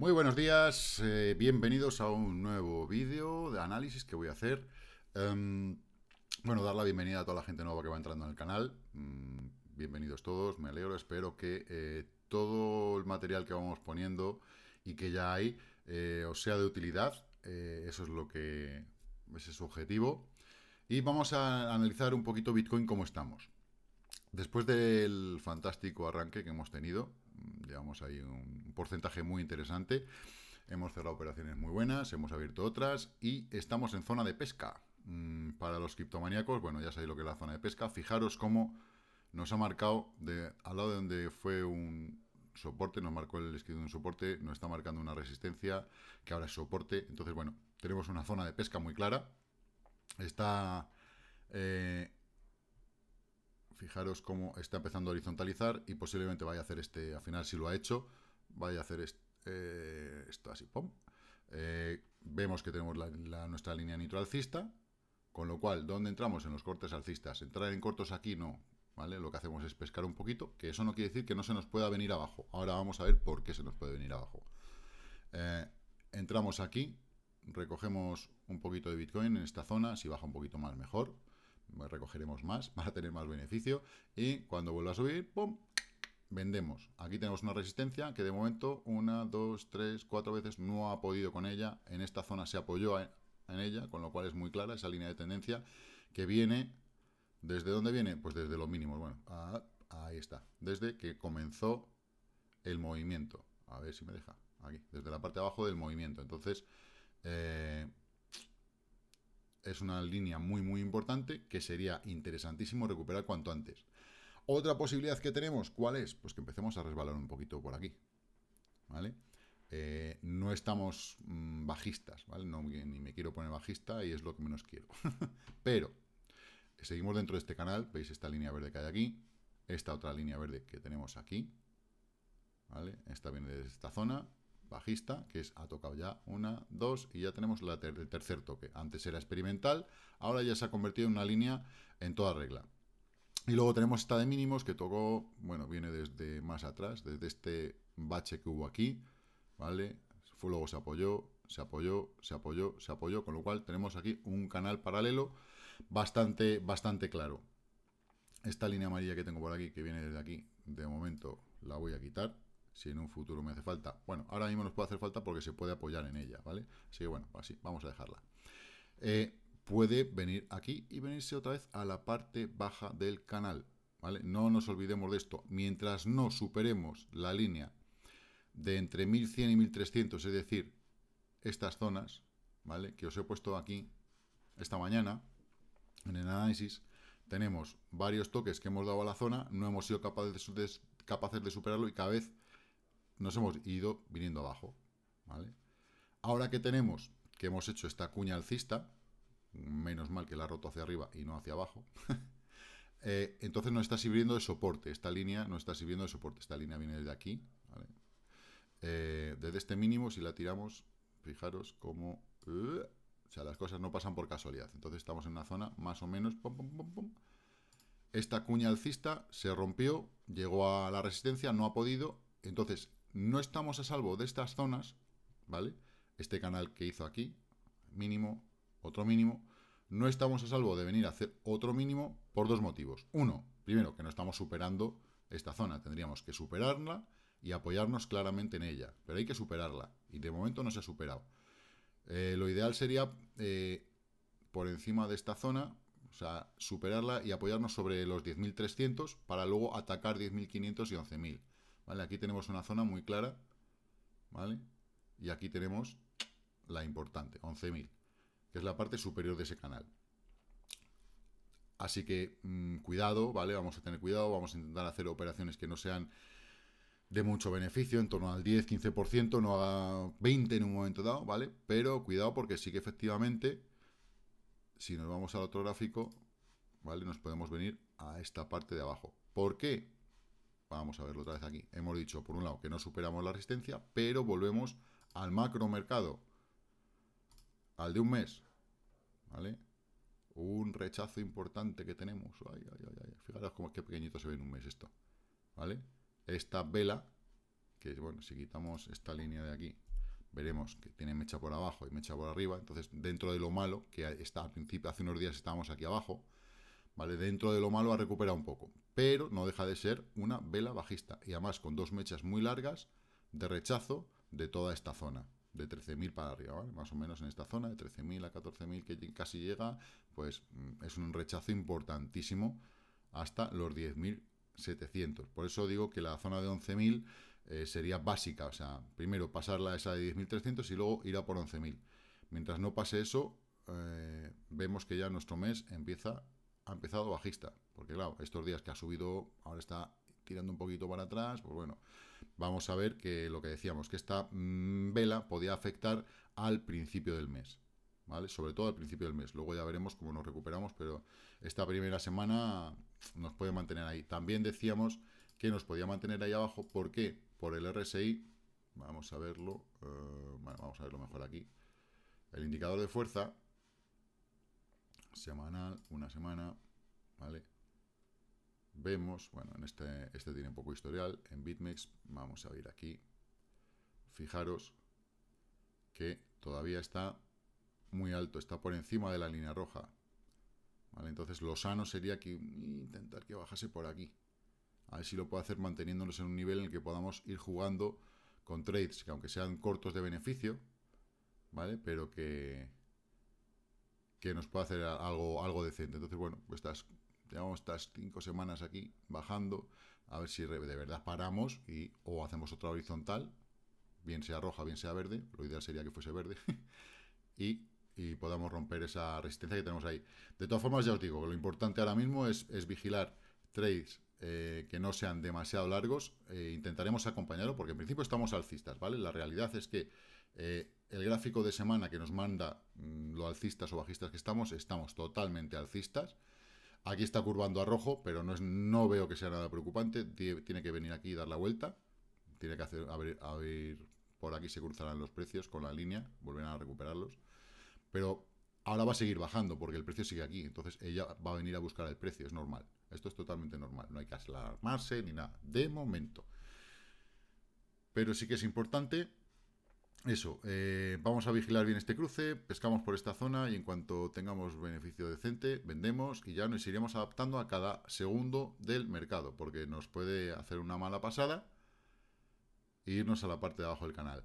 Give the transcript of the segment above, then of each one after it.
Muy buenos días, eh, bienvenidos a un nuevo vídeo de análisis que voy a hacer. Em, bueno, dar la bienvenida a toda la gente nueva que va entrando en el canal. Mm, bienvenidos todos, me alegro, espero que eh, todo el material que vamos poniendo y que ya hay eh, os sea de utilidad. eso es lo que es su objetivo. Y vamos a analizar un poquito Bitcoin como estamos. Después del fantástico arranque que hemos tenido, llevamos ahí un porcentaje muy interesante. Hemos cerrado operaciones muy buenas, hemos abierto otras y estamos en zona de pesca. Mm, para los criptomaníacos, bueno, ya sabéis lo que es la zona de pesca. Fijaros cómo nos ha marcado, de, al lado de donde fue un soporte, nos marcó el escrito de un soporte, nos está marcando una resistencia, que ahora es soporte. Entonces, bueno, tenemos una zona de pesca muy clara. Está eh, Fijaros cómo está empezando a horizontalizar y posiblemente vaya a hacer este, al final si lo ha hecho, vaya a hacer eh, esto así, eh, vemos que tenemos nuestra línea alcista con lo cual, ¿dónde entramos? En los cortes alcistas. Entrar en cortos aquí no, ¿vale? Lo que hacemos es pescar un poquito, que eso no quiere decir que no se nos pueda venir abajo. Ahora vamos a ver por qué se nos puede venir abajo. Eh, entramos aquí, recogemos un poquito de Bitcoin en esta zona, si baja un poquito más mejor recogeremos más para tener más beneficio y cuando vuelva a subir, ¡pum! vendemos. Aquí tenemos una resistencia que de momento una, dos, tres, cuatro veces no ha podido con ella. En esta zona se apoyó en ella, con lo cual es muy clara esa línea de tendencia que viene... ¿Desde dónde viene? Pues desde lo mínimos. Bueno, ahí está. Desde que comenzó el movimiento. A ver si me deja. Aquí, desde la parte de abajo del movimiento. Entonces, eh, es una línea muy muy importante que sería interesantísimo recuperar cuanto antes. Otra posibilidad que tenemos, ¿cuál es? Pues que empecemos a resbalar un poquito por aquí, ¿vale? Eh, no estamos mm, bajistas, ¿vale? ni me quiero poner bajista y es lo que menos quiero. Pero seguimos dentro de este canal, veis esta línea verde que hay aquí, esta otra línea verde que tenemos aquí, ¿vale? Esta viene de esta zona, bajista, que es, ha tocado ya una, dos, y ya tenemos la el tercer toque. Antes era experimental, ahora ya se ha convertido en una línea en toda regla. Y luego tenemos esta de mínimos que tocó, bueno, viene desde más atrás, desde este bache que hubo aquí, ¿vale? Fue, luego se apoyó, se apoyó, se apoyó, se apoyó, con lo cual tenemos aquí un canal paralelo bastante, bastante claro. Esta línea amarilla que tengo por aquí, que viene desde aquí, de momento la voy a quitar, si en un futuro me hace falta. Bueno, ahora mismo nos puede hacer falta porque se puede apoyar en ella, ¿vale? Así que bueno, así, vamos a dejarla. Eh, puede venir aquí y venirse otra vez a la parte baja del canal, ¿vale? No nos olvidemos de esto. Mientras no superemos la línea de entre 1100 y 1300, es decir, estas zonas, ¿vale? Que os he puesto aquí esta mañana en el análisis, tenemos varios toques que hemos dado a la zona, no hemos sido capaces de superarlo y cada vez nos hemos ido viniendo abajo, Ahora que tenemos que hemos hecho esta cuña alcista, menos mal que la ha roto hacia arriba y no hacia abajo, eh, entonces nos está sirviendo de soporte, esta línea no está sirviendo de soporte, esta línea viene desde aquí, eh, desde este mínimo, si la tiramos, fijaros cómo... o sea, las cosas no pasan por casualidad. Entonces estamos en una zona más o menos... esta cuña alcista se rompió, llegó a la resistencia, no ha podido. Entonces, no estamos a salvo de estas zonas, ¿vale? Este canal que hizo aquí, mínimo, otro mínimo, no estamos a salvo de venir a hacer otro mínimo por dos motivos. Uno, primero, que no estamos superando esta zona, tendríamos que superarla y apoyarnos claramente en ella, pero hay que superarla, y de momento no se ha superado. Eh, lo ideal sería eh, por encima de esta zona, o sea, superarla y apoyarnos sobre los 10.300 para luego atacar 10.500 y 11.000. ¿vale? Aquí tenemos una zona muy clara, ¿vale? Y aquí tenemos la importante, 11.000, que es la parte superior de ese canal. Así que mm, cuidado, ¿vale? Vamos a tener cuidado, vamos a intentar hacer operaciones que no sean de mucho beneficio, en torno al 10-15%, no a 20 en un momento dado, ¿vale? Pero cuidado porque sí que efectivamente, si nos vamos al otro gráfico, ¿vale? Nos podemos venir a esta parte de abajo. ¿Por qué? vamos a verlo otra vez aquí, hemos dicho por un lado que no superamos la resistencia, pero volvemos al macro mercado, al de un mes, ¿vale? Un rechazo importante que tenemos, fijaros cómo es que pequeñito se ve en un mes esto, ¿vale? Esta vela, que bueno, si quitamos esta línea de aquí, veremos que tiene mecha por abajo y mecha por arriba, entonces dentro de lo malo, que está al principio, hace unos días estábamos aquí abajo, Dentro de lo malo ha recuperado un poco, pero no deja de ser una vela bajista y además con dos mechas muy largas de rechazo de toda esta zona, de 13.000 para arriba, Más o menos en esta zona, de 13.000 a 14.000 que casi llega, pues mm, es un rechazo importantísimo hasta los 10.700. Por eso digo que la zona de 11.000 eh, sería básica, o sea, primero pasarla a esa de 10.300 y luego ir a por 11.000. Mientras no pase eso, eh, vemos que ya nuestro mes empieza ha empezado bajista, porque claro, estos días que ha subido, ahora está tirando un poquito para atrás, pues bueno, vamos a ver que lo que decíamos, que esta mm, vela podía afectar al principio del mes, ¿vale? Sobre todo al principio del mes, luego ya veremos cómo nos recuperamos, pero esta primera semana nos puede mantener ahí. También decíamos que nos podía mantener ahí abajo, porque Por el RSI, vamos a verlo, eh, vamos a verlo mejor aquí, el indicador de fuerza, semanal, una semana, ¿vale? Vemos, bueno, en este, este tiene un poco historial, en BitMEX, vamos a ir aquí, fijaros que todavía está muy alto, está por encima de la línea roja, ¿vale? Entonces lo sano sería que intentar que bajase por aquí, a ver si lo puedo hacer manteniéndonos en un nivel en el que podamos ir jugando con trades que aunque sean cortos de beneficio, ¿vale? Pero que, que nos pueda hacer algo, algo decente. Entonces, bueno, pues estás llevamos estas cinco semanas aquí bajando, a ver si de verdad paramos y o hacemos otra horizontal, bien sea roja, bien sea verde, lo ideal sería que fuese verde, y, podamos romper esa resistencia que tenemos ahí. De todas formas, ya os digo, lo importante ahora mismo es, vigilar trades eh, que no sean demasiado largos, eh, intentaremos acompañarlo, porque en principio estamos alcistas, ¿vale? La realidad es que... Eh, el gráfico de semana que nos manda mm, los alcistas o bajistas que estamos, estamos totalmente alcistas. Aquí está curvando a rojo, pero no, es, no veo que sea nada preocupante. Tiene que venir aquí y dar la vuelta. Tiene que hacer abrir por aquí se cruzarán los precios con la línea, volverán a recuperarlos. Pero ahora va a seguir bajando porque el precio sigue aquí. Entonces ella va a venir a buscar el precio, es normal. Esto es totalmente normal, no hay que alarmarse ni nada, de momento. Pero sí que es importante eso, eh, vamos a vigilar bien este cruce, pescamos por esta zona y en cuanto tengamos beneficio decente, vendemos y ya nos iremos adaptando a cada segundo del mercado, porque nos puede hacer una mala pasada e irnos a la parte de abajo del canal.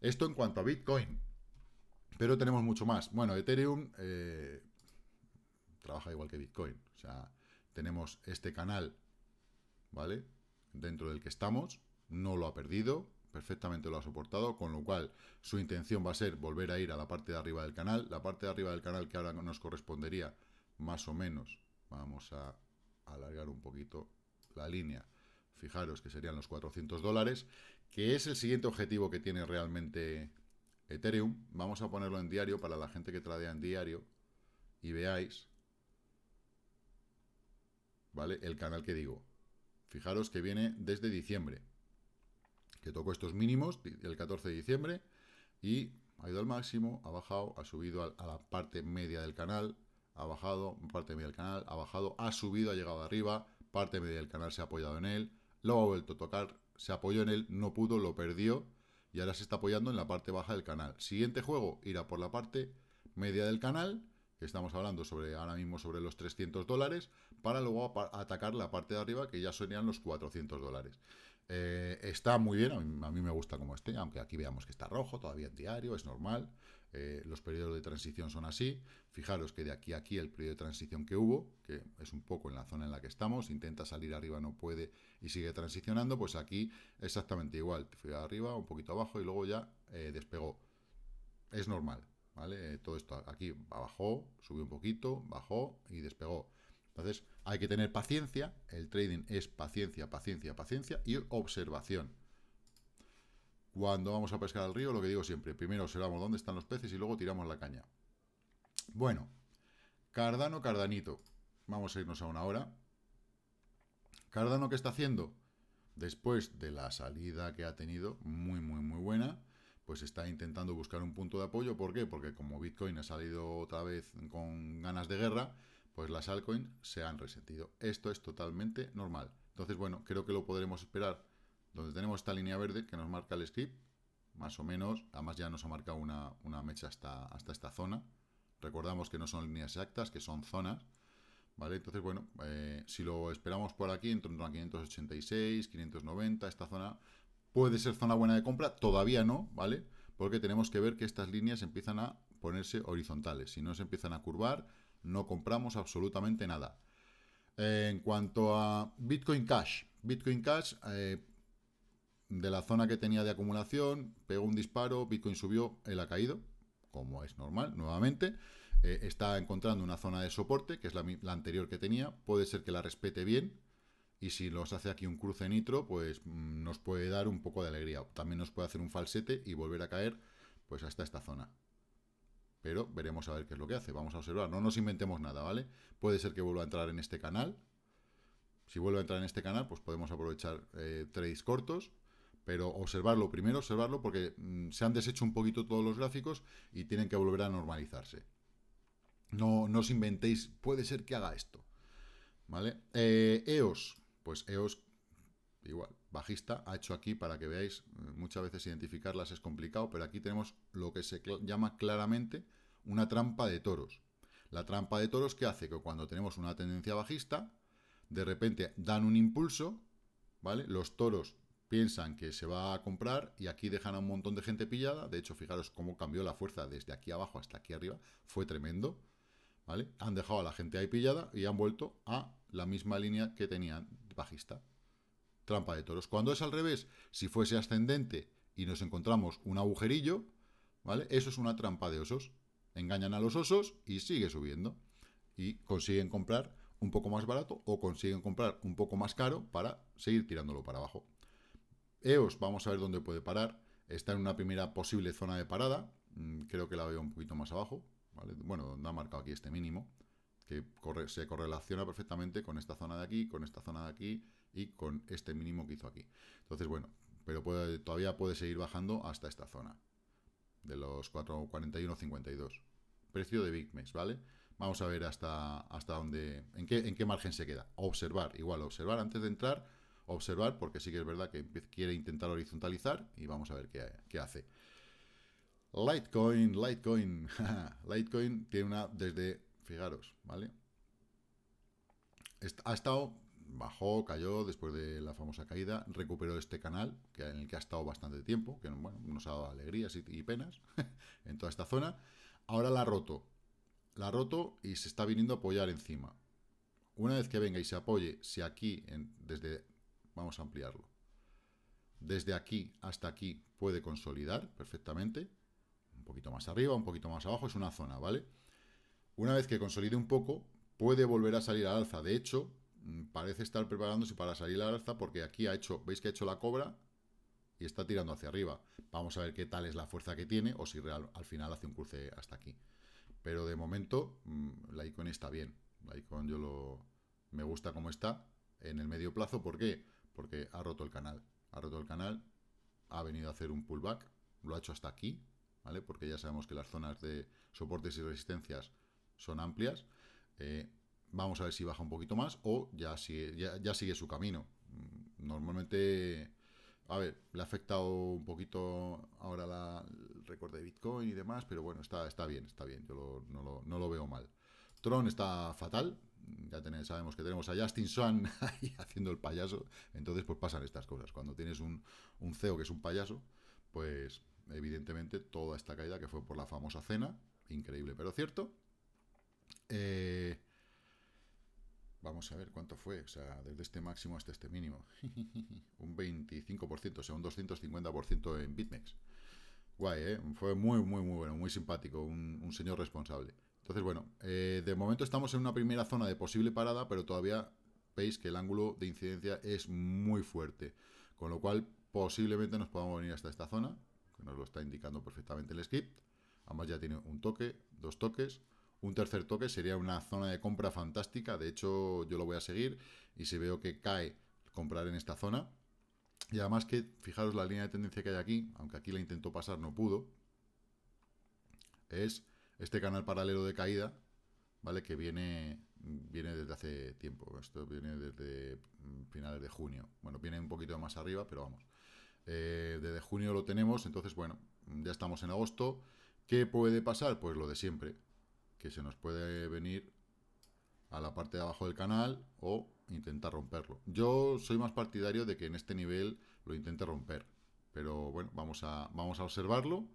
Esto en cuanto a Bitcoin, pero tenemos mucho más. Bueno, Ethereum eh, trabaja igual que Bitcoin, o sea, tenemos este canal, ¿vale? Dentro del que estamos, no lo ha perdido, perfectamente lo ha soportado, con lo cual su intención va a ser volver a ir a la parte de arriba del canal, la parte de arriba del canal que ahora nos correspondería más o menos, vamos a alargar un poquito la línea, fijaros que serían los 400 dólares, que es el siguiente objetivo que tiene realmente Ethereum, vamos a ponerlo en diario para la gente que tradea en diario y veáis, ¿vale? El canal que digo. Fijaros que viene desde diciembre, que tocó estos mínimos el 14 de diciembre y ha ido al máximo, ha bajado, ha subido a la parte media del canal, ha bajado, parte media del canal, ha bajado, ha subido, ha llegado arriba, parte media del canal se ha apoyado en él, lo ha vuelto a tocar, se apoyó en él, no pudo, lo perdió y ahora se está apoyando en la parte baja del canal. Siguiente juego irá por la parte media del canal, que estamos hablando sobre ahora mismo sobre los 300 dólares, para luego atacar la parte de arriba que ya serían los 400 dólares. Eh, está muy bien, a mí, me gusta como esté, aunque aquí veamos que está rojo, todavía en diario, es normal. Eh, los periodos de transición son así. Fijaros que de aquí a aquí el periodo de transición que hubo, que es un poco en la zona en la que estamos, intenta salir arriba, no puede y sigue transicionando, pues aquí exactamente igual. Fui arriba, un poquito abajo y luego ya eh, despegó. Es normal, ¿vale? Todo esto aquí bajó, subió un poquito, bajó y despegó. Entonces, hay que tener paciencia, el trading es paciencia, paciencia, paciencia y observación. Cuando vamos a pescar al río, lo que digo siempre, primero observamos dónde están los peces y luego tiramos la caña. Bueno, Cardano, Cardanito. Vamos a irnos a una hora. Cardano, ¿qué está haciendo? Después de la salida que ha tenido, muy, muy, muy buena, pues está intentando buscar un punto de apoyo. ¿Por qué? Porque como Bitcoin ha salido otra vez con ganas de guerra, pues las altcoins se han resentido. Esto es totalmente normal. Entonces, bueno, creo que lo podremos esperar donde tenemos esta línea verde que nos marca el script, más o menos. Además ya nos ha marcado una, mecha hasta, hasta esta zona. Recordamos que no son líneas exactas, que son zonas. ¿Vale? Entonces, bueno, eh, si lo esperamos por aquí, en torno a 586, 590, esta zona puede ser zona buena de compra, todavía no, ¿vale? Porque tenemos que ver que estas líneas empiezan a ponerse horizontales. Si no se empiezan a curvar, no compramos absolutamente nada. en cuanto a Bitcoin Cash, Bitcoin Cash eh, de la zona que tenía de acumulación, pegó un disparo, Bitcoin subió, él ha caído, como es normal, nuevamente. Eh, está encontrando una zona de soporte, que es la, anterior que tenía, puede ser que la respete bien, y si nos hace aquí un cruce nitro, pues mm, nos puede dar un poco de alegría. También nos puede hacer un falsete y volver a caer pues hasta esta zona pero veremos a ver qué es lo que hace. Vamos a observar, no nos inventemos nada, ¿vale? Puede ser que vuelva a entrar en este canal. Si vuelve a entrar en este canal, pues podemos aprovechar eh, trades cortos, pero observarlo primero, observarlo, porque mm, se han deshecho un poquito todos los gráficos y tienen que volver a normalizarse. No, no os inventéis, puede ser que haga esto, ¿vale? EOS, eh, e pues EOS igual, bajista, ha hecho aquí para que veáis, mm, muchas veces identificarlas es complicado, pero aquí tenemos lo que se llama claramente una trampa de toros. La trampa de toros que hace que cuando tenemos una tendencia bajista, de repente dan un impulso, ¿vale? Los toros piensan que se va a comprar y aquí dejan a un montón de gente pillada. De hecho, fijaros cómo cambió la fuerza desde aquí abajo hasta aquí arriba, fue tremendo, ¿vale? Han dejado a la gente ahí pillada y han vuelto a la misma línea que tenían bajista trampa de toros. Cuando es al revés, si fuese ascendente y nos encontramos un agujerillo, ¿vale? Eso es una trampa de osos. Engañan a los osos y sigue subiendo. Y consiguen comprar un poco más barato o consiguen comprar un poco más caro para seguir tirándolo para abajo. EOS, vamos a ver dónde puede parar. Está en una primera posible zona de parada. Mm, creo que la veo un poquito más abajo. Bueno, donde ha marcado aquí este mínimo. Que se correlaciona perfectamente con esta zona de aquí, con esta zona de aquí y con este mínimo que hizo aquí. Entonces, bueno, pero todavía puede seguir bajando hasta esta zona, de los 441,52. Precio de BigMex, ¿vale? Vamos a ver hasta, hasta dónde, en qué, en qué margen se queda. Observar, igual, observar antes de entrar, observar, porque sí que es verdad que quiere intentar horizontalizar y vamos a ver qué, qué hace. Litecoin, Litecoin, Litecoin tiene una desde, fijaros, ¿vale? Ha estado bajó, cayó después de la famosa caída, recuperó este canal, que, en el que ha estado bastante tiempo, que bueno, nos ha dado alegrías y, penas en toda esta zona. Ahora la ha roto, la ha roto y se está viniendo a apoyar encima. Una vez que venga y se apoye, si aquí, desde, vamos a ampliarlo, desde aquí hasta aquí puede consolidar perfectamente, un poquito más arriba, un poquito más abajo, es una zona, ¿vale? Una vez que consolide un poco, puede volver a salir al alza. De hecho, Mm, parece estar preparándose para salir la alza porque aquí ha hecho, veis que ha hecho la cobra y está tirando hacia arriba. Vamos a ver qué tal es la fuerza que tiene o si real, al final hace un cruce hasta aquí. Pero de momento mm, la Icon está bien. La Icon yo lo me gusta como está en el medio plazo, ¿por qué? Porque ha roto el canal, ha roto el canal, ha venido a hacer un pullback, lo ha hecho hasta aquí, ¿vale? Porque ya sabemos que las zonas de soportes y resistencias son amplias. Eh, Vamos a ver si baja un poquito más o ya sigue, ya, sigue su camino. Mm, normalmente, a ver, le ha afectado un poquito ahora el récord de Bitcoin y demás, pero bueno, está, está bien, está bien, yo no, lo, veo mal. Tron está fatal, ya sabemos que tenemos a Justin Sun ahí haciendo el payaso, entonces pues pasan estas cosas. Cuando tienes un, un CEO que es un payaso, pues evidentemente toda esta caída que fue por la famosa cena, increíble pero cierto. Eh, Vamos a ver cuánto fue, o sea, desde este máximo hasta este mínimo. un 25%, o sea, un 250% en BitMEX. Guay, ¿eh? Fue muy, muy, muy bueno, muy simpático, un, señor responsable. Entonces, bueno, eh, de momento estamos en una primera zona de posible parada, pero todavía veis que el ángulo de incidencia es muy fuerte. Con lo cual, posiblemente nos podamos venir hasta esta zona, que nos lo está indicando perfectamente el script. Además ya tiene un toque, dos toques. Un tercer toque sería una zona de compra fantástica, de hecho yo lo voy a seguir y si veo que cae, comprar en esta zona. Y además que, fijaros la línea de tendencia que hay aquí, aunque aquí la intento pasar, no pudo, es este canal paralelo de caída, ¿vale? Que viene, viene desde hace tiempo, esto viene desde finales de junio. Bueno, viene un poquito más arriba, pero vamos. Eh, desde junio lo tenemos, entonces, bueno, ya estamos en agosto. ¿Qué puede pasar? Pues lo de siempre, que se nos puede venir a la parte de abajo del canal o intentar romperlo. Yo soy más partidario de que en este nivel lo intente romper, pero bueno, vamos a, vamos a observarlo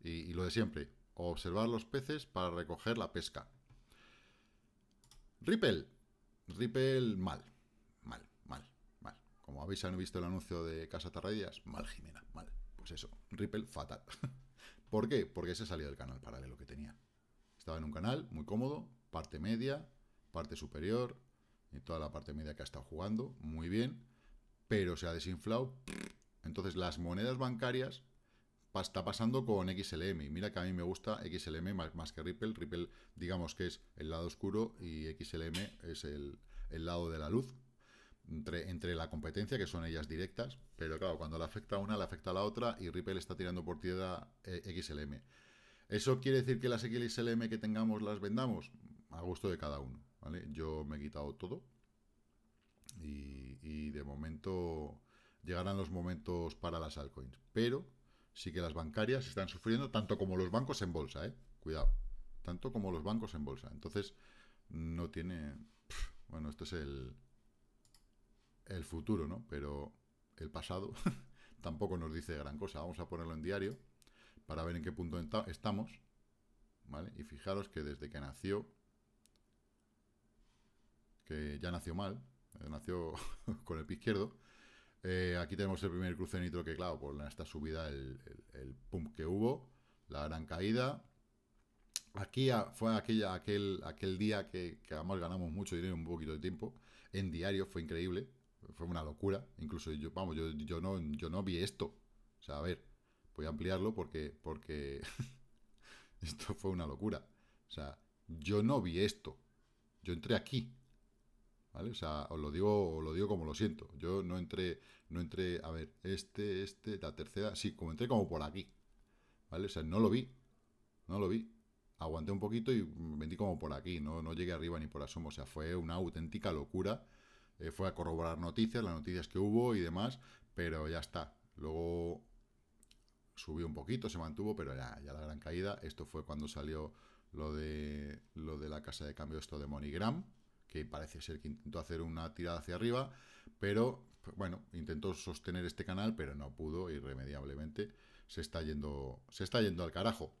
y, lo de siempre, observar los peces para recoger la pesca. Ripple, Ripple mal, mal, mal, mal. Como habéis visto el anuncio de Casa Tarradillas, mal Jimena, mal. Pues eso, Ripple fatal. ¿Por qué? Porque se salió del canal paralelo que tenía estaba en un canal muy cómodo, parte media, parte superior, y toda la parte media que ha estado jugando, muy bien, pero se ha desinflado. Entonces las monedas bancarias está pasando con XLM. Y mira que a mí me gusta XLM más, que Ripple. Ripple, digamos que es el lado oscuro y XLM es el, lado de la luz. Entre, entre, la competencia, que son ellas directas, pero claro, cuando le afecta a una, le afecta a la otra y Ripple está tirando por tierra eh, XLM. ¿Eso quiere decir que las XLM que tengamos las vendamos? A gusto de cada uno, ¿vale? Yo me he quitado todo y, de momento llegarán los momentos para las altcoins. Pero sí que las bancarias están sufriendo tanto como los bancos en bolsa, ¿eh? Cuidado. Tanto como los bancos en bolsa. Entonces, no tiene... bueno, este es el, el futuro, ¿no? Pero el pasado tampoco nos dice gran cosa. Vamos a ponerlo en diario para ver en qué punto estamos, ¿vale? Y fijaros que desde que nació, que ya nació mal, eh, nació con el pie izquierdo, eh, aquí tenemos el primer cruce de nitro que, claro, por esta subida, el, el, pump que hubo, la gran caída. Aquí fue aquella, aquel, aquel día que, además ganamos mucho dinero en un poquito de tiempo. En diario fue increíble, fue una locura. Incluso yo, vamos, yo, no, yo no vi esto. O sea, a ver, voy a ampliarlo porque, porque esto fue una locura. O sea, yo no vi esto. Yo entré aquí. ¿Vale? O sea, os lo digo, lo digo como lo siento. Yo no entré, no entré, a ver, este, este, la tercera, sí, como entré como por aquí. ¿Vale? O sea, no lo vi. No lo vi. Aguanté un poquito y vendí como por aquí, no, no llegué arriba ni por asomo. O sea, fue una auténtica locura. Eh, fue a corroborar noticias, las noticias que hubo y demás, pero ya está. Luego subió un poquito, se mantuvo, pero ya, la gran caída. Esto fue cuando salió lo de, lo de la casa de cambio, esto de Monigram, que parece ser que intentó hacer una tirada hacia arriba, pero pues, bueno, intentó sostener este canal, pero no pudo, irremediablemente se está yendo, se está yendo al carajo.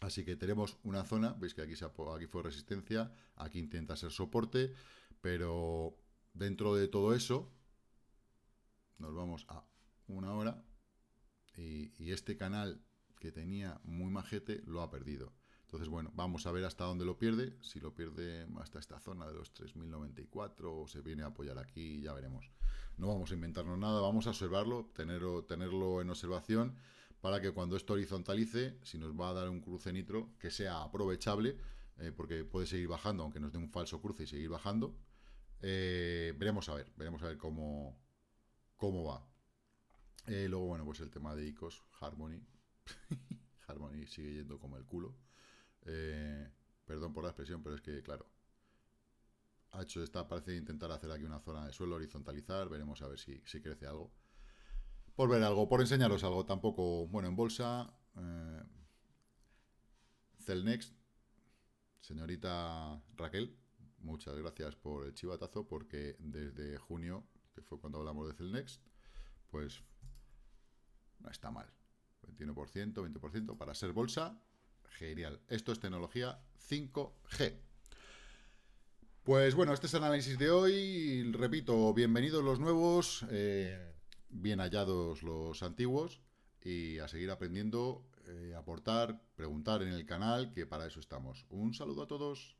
Así que tenemos una zona, veis que aquí, se, aquí fue resistencia, aquí intenta ser soporte, pero dentro de todo eso, nos vamos a una hora, y, este canal que tenía muy majete lo ha perdido. Entonces, bueno, vamos a ver hasta dónde lo pierde. Si lo pierde hasta esta zona de los 3.094 o se viene a apoyar aquí, ya veremos. No vamos a inventarnos nada, vamos a observarlo, tenerlo, tenerlo en observación para que cuando esto horizontalice, si nos va a dar un cruce nitro, que sea aprovechable, eh, porque puede seguir bajando, aunque nos dé un falso cruce y seguir bajando. Eh, veremos a ver, veremos a ver cómo, cómo va. Eh, luego, bueno, pues el tema de ICOS, Harmony. Harmony sigue yendo como el culo. Eh, perdón por la expresión, pero es que, claro, ha hecho esta, parece intentar hacer aquí una zona de suelo, horizontalizar, veremos a ver si, crece algo. Por ver algo, por enseñaros algo, tampoco, bueno, en bolsa, eh, Celnext, señorita Raquel, muchas gracias por el chivatazo, porque desde junio, que fue cuando hablamos de Celnext, pues no está mal. 21%, 20%, para ser bolsa, genial. Esto es tecnología 5G. Pues bueno, este es el análisis de hoy. Repito, bienvenidos los nuevos, eh, bien hallados los antiguos y a seguir aprendiendo, eh, aportar, preguntar en el canal, que para eso estamos. Un saludo a todos.